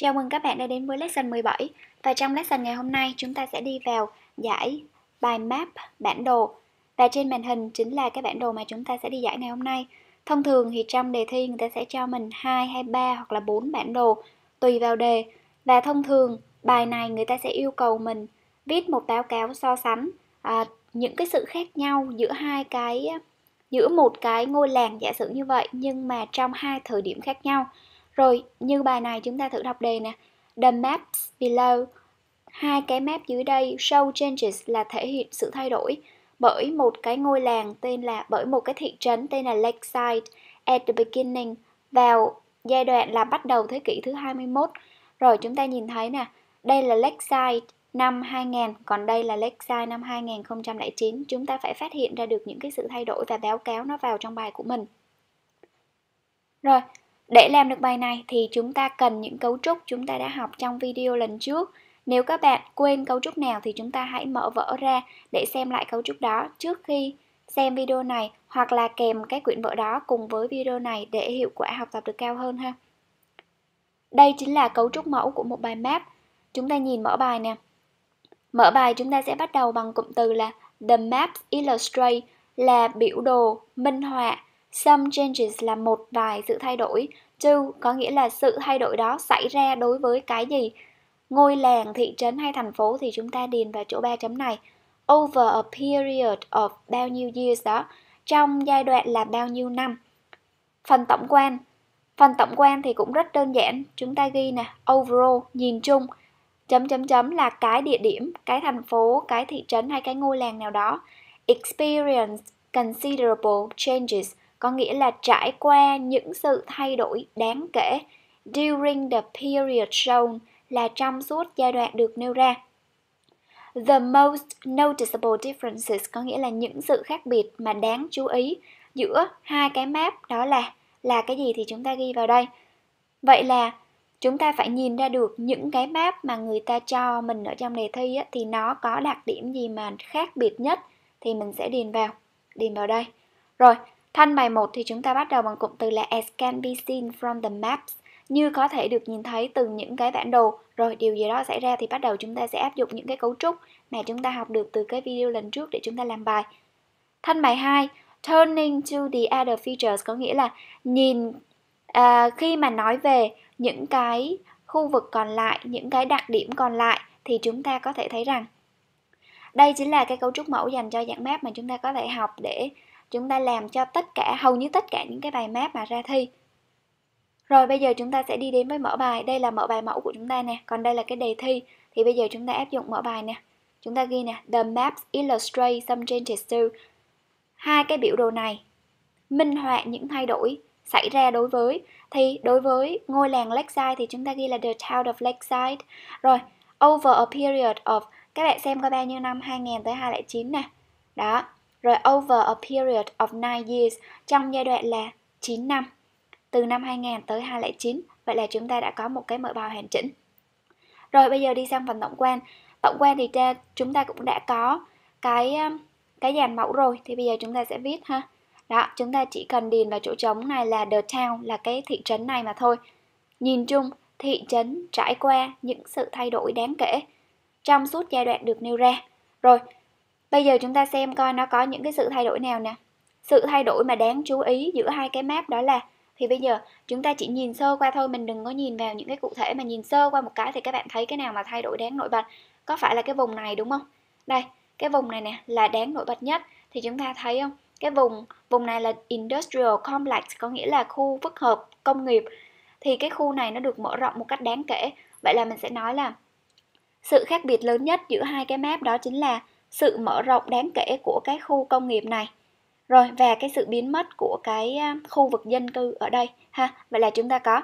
Chào mừng các bạn đã đến với lesson 17 và trong lesson ngày hôm nay chúng ta sẽ đi vào giải bài map bản đồ và trên màn hình chính là cái bản đồ mà chúng ta sẽ đi giải ngày hôm nay. Thông thường thì trong đề thi người ta sẽ cho mình 2 hay 3 hoặc là 4 bản đồ tùy vào đề và thông thường bài này người ta sẽ yêu cầu mình viết một báo cáo so sánh à, những cái sự khác nhau giữa hai cái giữa một cái ngôi làng giả sử như vậy nhưng mà trong hai thời điểm khác nhau rồi như bài này chúng ta thử đọc đề nè. The maps below. Hai cái map dưới đây show changes là thể hiện sự thay đổi bởi một cái ngôi làng tên là bởi một cái thị trấn tên là Lakeside at the beginning vào giai đoạn là bắt đầu thế kỷ thứ 21. Rồi chúng ta nhìn thấy nè, đây là Lakeside năm 2000, còn đây là Lakeside năm 2009. Chúng ta phải phát hiện ra được những cái sự thay đổi và báo cáo nó vào trong bài của mình. Rồi, để làm được bài này thì chúng ta cần những cấu trúc chúng ta đã học trong video lần trước. Nếu các bạn quên cấu trúc nào thì chúng ta hãy mở vỡ ra để xem lại cấu trúc đó trước khi xem video này hoặc là kèm cái quyển vở đó cùng với video này để hiệu quả học tập được cao hơn ha. Đây chính là cấu trúc mẫu của một bài map. Chúng ta nhìn mở bài nè. Mở bài chúng ta sẽ bắt đầu bằng cụm từ là The Map Illustrate là biểu đồ minh họa Some changes là một vài sự thay đổi. To có nghĩa là sự thay đổi đó xảy ra đối với cái gì. Ngôi làng, thị trấn hay thành phố thì chúng ta điền vào chỗ ba chấm này. Over a period of bao nhiêu years đó. Trong giai đoạn là bao nhiêu năm. Phần tổng quan. Phần tổng quan thì cũng rất đơn giản. Chúng ta ghi nè, overall, nhìn chung. Chấm chấm chấm là cái địa điểm, cái thành phố, cái thị trấn hay cái ngôi làng nào đó. Experience considerable changes – có nghĩa là trải qua những sự thay đổi đáng kể during the period shown là trong suốt giai đoạn được nêu ra. The most noticeable differences có nghĩa là những sự khác biệt mà đáng chú ý giữa hai cái map đó là là cái gì thì chúng ta ghi vào đây. Vậy là chúng ta phải nhìn ra được những cái map mà người ta cho mình ở trong đề thi á, thì nó có đặc điểm gì mà khác biệt nhất thì mình sẽ điền vào điền vào đây rồi Thanh bài 1 thì chúng ta bắt đầu bằng cụm từ là as can be seen from the maps, như có thể được nhìn thấy từ những cái bản đồ. Rồi điều gì đó xảy ra thì bắt đầu chúng ta sẽ áp dụng những cái cấu trúc mà chúng ta học được từ cái video lần trước để chúng ta làm bài. Thanh bài 2, turning to the other features có nghĩa là nhìn à, khi mà nói về những cái khu vực còn lại, những cái đặc điểm còn lại thì chúng ta có thể thấy rằng đây chính là cái cấu trúc mẫu dành cho dạng map mà chúng ta có thể học để chúng ta làm cho tất cả hầu như tất cả những cái bài map mà ra thi rồi bây giờ chúng ta sẽ đi đến với mở bài đây là mở bài mẫu của chúng ta nè còn đây là cái đề thi thì bây giờ chúng ta áp dụng mở bài nè chúng ta ghi nè the maps illustrate some changes to hai cái biểu đồ này minh họa những thay đổi xảy ra đối với thì đối với ngôi làng Lakeside thì chúng ta ghi là the town of Lakeside rồi over a period of các bạn xem có bao nhiêu năm 2000 tới 2009 nè đó rồi over a period of 9 years trong giai đoạn là 9 năm. Từ năm 2000 tới 2009, vậy là chúng ta đã có một cái mở bào hoàn chỉnh. Rồi bây giờ đi sang phần tổng quan. Tổng quan thì ra chúng ta cũng đã có cái um, cái dàn mẫu rồi thì bây giờ chúng ta sẽ viết ha. Đó, chúng ta chỉ cần điền vào chỗ trống này là the town là cái thị trấn này mà thôi. Nhìn chung, thị trấn trải qua những sự thay đổi đáng kể trong suốt giai đoạn được nêu ra. Rồi, Bây giờ chúng ta xem coi nó có những cái sự thay đổi nào nè. Sự thay đổi mà đáng chú ý giữa hai cái map đó là thì bây giờ chúng ta chỉ nhìn sơ qua thôi, mình đừng có nhìn vào những cái cụ thể mà nhìn sơ qua một cái thì các bạn thấy cái nào mà thay đổi đáng nổi bật. Có phải là cái vùng này đúng không? Đây, cái vùng này nè là đáng nổi bật nhất thì chúng ta thấy không? Cái vùng vùng này là industrial complex có nghĩa là khu phức hợp công nghiệp thì cái khu này nó được mở rộng một cách đáng kể. Vậy là mình sẽ nói là sự khác biệt lớn nhất giữa hai cái map đó chính là sự mở rộng đáng kể của cái khu công nghiệp này rồi và cái sự biến mất của cái à, khu vực dân cư ở đây ha vậy là chúng ta có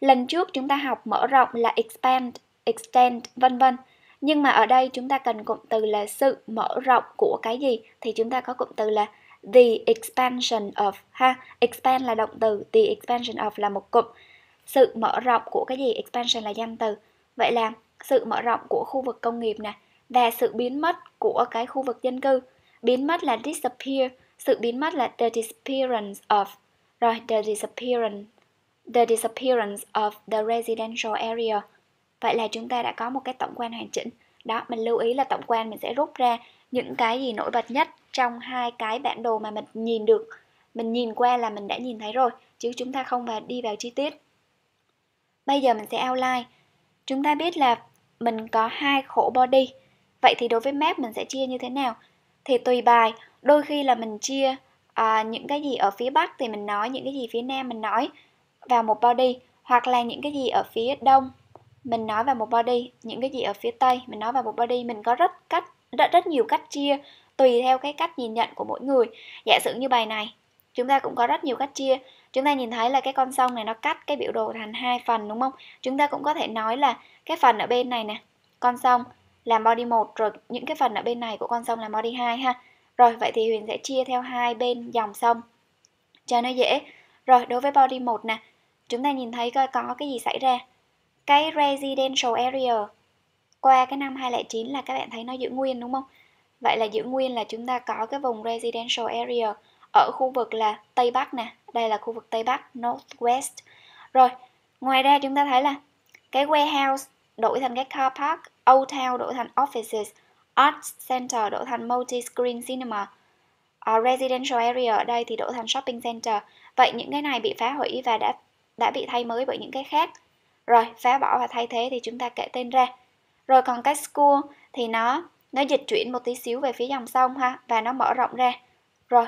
lần trước chúng ta học mở rộng là expand extend vân vân nhưng mà ở đây chúng ta cần cụm từ là sự mở rộng của cái gì thì chúng ta có cụm từ là the expansion of ha expand là động từ the expansion of là một cụm sự mở rộng của cái gì expansion là danh từ vậy là sự mở rộng của khu vực công nghiệp nè và sự biến mất của cái khu vực dân cư. Biến mất là disappear, sự biến mất là the disappearance of. Rồi the disappearance the disappearance of the residential area. Vậy là chúng ta đã có một cái tổng quan hoàn chỉnh. Đó, mình lưu ý là tổng quan mình sẽ rút ra những cái gì nổi bật nhất trong hai cái bản đồ mà mình nhìn được. Mình nhìn qua là mình đã nhìn thấy rồi, chứ chúng ta không phải đi vào chi tiết. Bây giờ mình sẽ outline. Chúng ta biết là mình có hai khổ body Vậy thì đối với map mình sẽ chia như thế nào? Thì tùy bài, đôi khi là mình chia à, những cái gì ở phía Bắc thì mình nói, những cái gì phía Nam mình nói vào một body hoặc là những cái gì ở phía Đông mình nói vào một body, những cái gì ở phía Tây mình nói vào một body, mình có rất cách rất, rất nhiều cách chia tùy theo cái cách nhìn nhận của mỗi người. Giả sử như bài này, chúng ta cũng có rất nhiều cách chia. Chúng ta nhìn thấy là cái con sông này nó cắt cái biểu đồ thành hai phần đúng không? Chúng ta cũng có thể nói là cái phần ở bên này nè, con sông làm body 1 rồi những cái phần ở bên này của con sông làm body 2 ha. Rồi vậy thì Huyền sẽ chia theo hai bên dòng sông cho nó dễ. Rồi đối với body 1 nè, chúng ta nhìn thấy coi có cái gì xảy ra. Cái residential area qua cái năm 2009 là các bạn thấy nó giữ nguyên đúng không? Vậy là giữ nguyên là chúng ta có cái vùng residential area ở khu vực là Tây Bắc nè. Đây là khu vực Tây Bắc, Northwest. Rồi, ngoài ra chúng ta thấy là cái warehouse đổi thành cái car park Old đổi thành Offices, Arts Center đổi thành Multi-Screen Cinema, uh, Residential Area ở đây thì đổi thành Shopping Center. Vậy những cái này bị phá hủy và đã đã bị thay mới bởi những cái khác. Rồi, phá bỏ và thay thế thì chúng ta kể tên ra. Rồi còn cái school thì nó nó dịch chuyển một tí xíu về phía dòng sông ha và nó mở rộng ra. Rồi.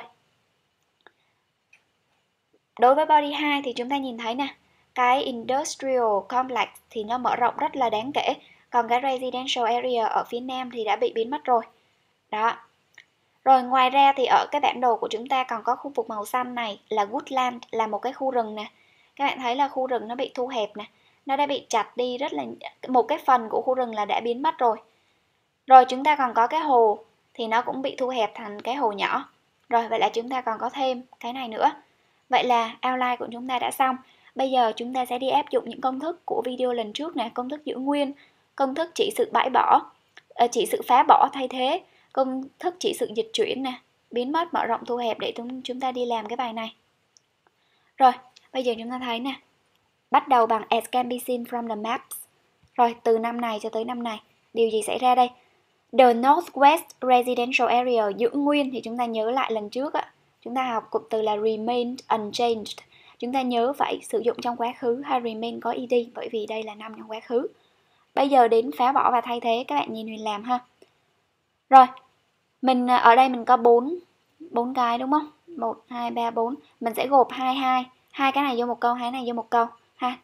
Đối với body 2 thì chúng ta nhìn thấy nè, cái industrial complex thì nó mở rộng rất là đáng kể còn cái residential area ở phía nam thì đã bị biến mất rồi đó rồi ngoài ra thì ở cái bản đồ của chúng ta còn có khu vực màu xanh này là woodland là một cái khu rừng nè các bạn thấy là khu rừng nó bị thu hẹp nè nó đã bị chặt đi rất là một cái phần của khu rừng là đã biến mất rồi rồi chúng ta còn có cái hồ thì nó cũng bị thu hẹp thành cái hồ nhỏ rồi vậy là chúng ta còn có thêm cái này nữa vậy là outline của chúng ta đã xong bây giờ chúng ta sẽ đi áp dụng những công thức của video lần trước nè công thức giữ nguyên công thức chỉ sự bãi bỏ à, chỉ sự phá bỏ thay thế công thức chỉ sự dịch chuyển nè biến mất mở rộng thu hẹp để chúng chúng ta đi làm cái bài này rồi bây giờ chúng ta thấy nè bắt đầu bằng as can be seen from the maps rồi từ năm này cho tới năm này điều gì xảy ra đây the northwest residential area giữ nguyên thì chúng ta nhớ lại lần trước á chúng ta học cụm từ là remain unchanged chúng ta nhớ phải sử dụng trong quá khứ hay remain có ed bởi vì đây là năm trong quá khứ bây giờ đến phá bỏ và thay thế các bạn nhìn Huyền làm ha rồi mình à, ở đây mình có 4 bốn cái đúng không 1 2 3 4 mình sẽ gộp 2 2 hai cái này vô một câu hai cái này vô một câu ha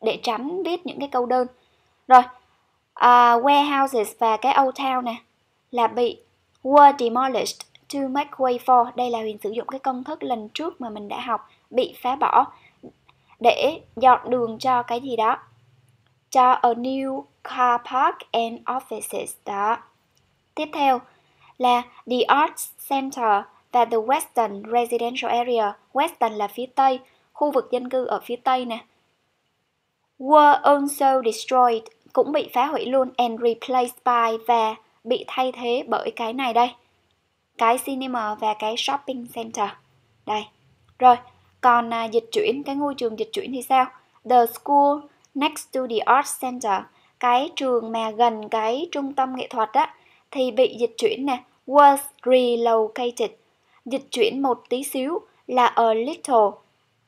để tránh viết những cái câu đơn rồi uh, warehouses và cái old town nè là bị were demolished to make way for đây là Huyền sử dụng cái công thức lần trước mà mình đã học bị phá bỏ để dọn đường cho cái gì đó cho a new car park and offices đó. Tiếp theo là the Arts Center và the Western Residential Area. Western là phía Tây, khu vực dân cư ở phía Tây nè. Were also destroyed, cũng bị phá hủy luôn and replaced by và bị thay thế bởi cái này đây. Cái cinema và cái shopping center. Đây. Rồi, còn à, dịch chuyển, cái ngôi trường dịch chuyển thì sao? The school next to the art center cái trường mà gần cái trung tâm nghệ thuật á thì bị dịch chuyển nè was relocated dịch chuyển một tí xíu là a little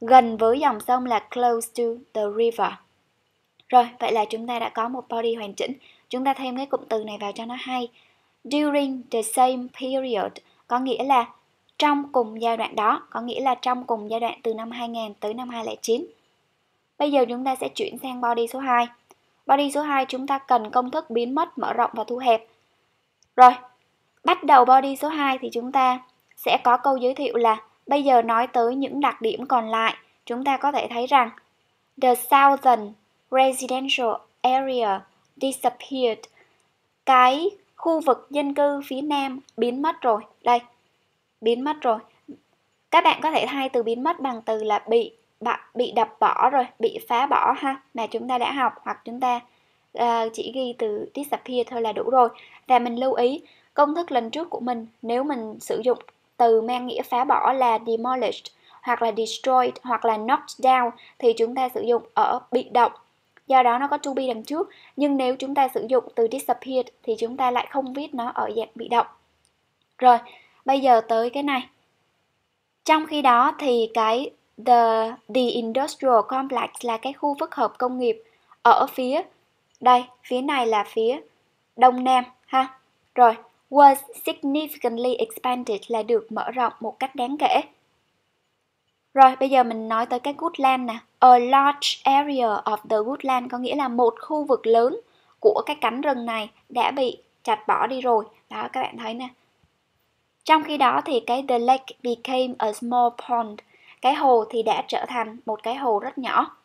gần với dòng sông là close to the river rồi vậy là chúng ta đã có một body hoàn chỉnh chúng ta thêm cái cụm từ này vào cho nó hay during the same period có nghĩa là trong cùng giai đoạn đó có nghĩa là trong cùng giai đoạn từ năm 2000 tới năm 2009 Bây giờ chúng ta sẽ chuyển sang body số 2. Body số 2 chúng ta cần công thức biến mất, mở rộng và thu hẹp. Rồi, bắt đầu body số 2 thì chúng ta sẽ có câu giới thiệu là bây giờ nói tới những đặc điểm còn lại, chúng ta có thể thấy rằng The Southern Residential Area disappeared. Cái khu vực dân cư phía Nam biến mất rồi. Đây, biến mất rồi. Các bạn có thể thay từ biến mất bằng từ là bị bị đập bỏ rồi bị phá bỏ ha mà chúng ta đã học hoặc chúng ta uh, chỉ ghi từ disappear thôi là đủ rồi và mình lưu ý công thức lần trước của mình nếu mình sử dụng từ mang nghĩa phá bỏ là demolished hoặc là destroyed hoặc là knocked down thì chúng ta sử dụng ở bị động do đó nó có to be đằng trước nhưng nếu chúng ta sử dụng từ disappeared thì chúng ta lại không viết nó ở dạng bị động rồi bây giờ tới cái này trong khi đó thì cái The, the Industrial Complex là cái khu phức hợp công nghiệp ở phía, đây, phía này là phía đông nam ha. Rồi, was significantly expanded là được mở rộng một cách đáng kể. Rồi, bây giờ mình nói tới cái woodland nè. A large area of the woodland có nghĩa là một khu vực lớn của cái cánh rừng này đã bị chặt bỏ đi rồi. Đó, các bạn thấy nè. Trong khi đó thì cái the lake became a small pond cái hồ thì đã trở thành một cái hồ rất nhỏ.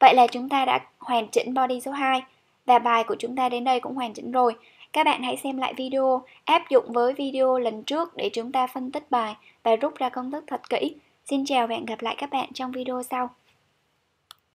Vậy là chúng ta đã hoàn chỉnh body số 2 và bài của chúng ta đến đây cũng hoàn chỉnh rồi. Các bạn hãy xem lại video, áp dụng với video lần trước để chúng ta phân tích bài và rút ra công thức thật kỹ. Xin chào và hẹn gặp lại các bạn trong video sau.